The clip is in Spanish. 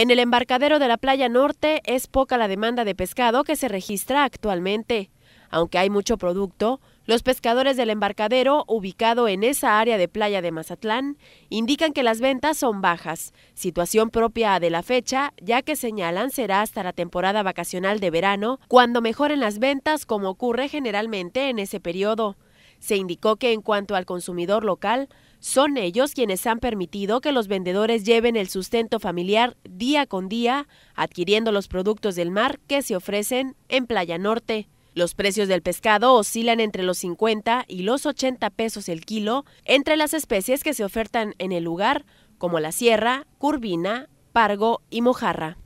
En el embarcadero de la playa norte es poca la demanda de pescado que se registra actualmente. Aunque hay mucho producto, los pescadores del embarcadero, ubicado en esa área de playa de Mazatlán, indican que las ventas son bajas, situación propia de la fecha, ya que señalan será hasta la temporada vacacional de verano, cuando mejoren las ventas como ocurre generalmente en ese periodo. Se indicó que en cuanto al consumidor local, son ellos quienes han permitido que los vendedores lleven el sustento familiar día con día, adquiriendo los productos del mar que se ofrecen en Playa Norte. Los precios del pescado oscilan entre los 50 y los 80 pesos el kilo entre las especies que se ofertan en el lugar, como la sierra, curvina, pargo y mojarra.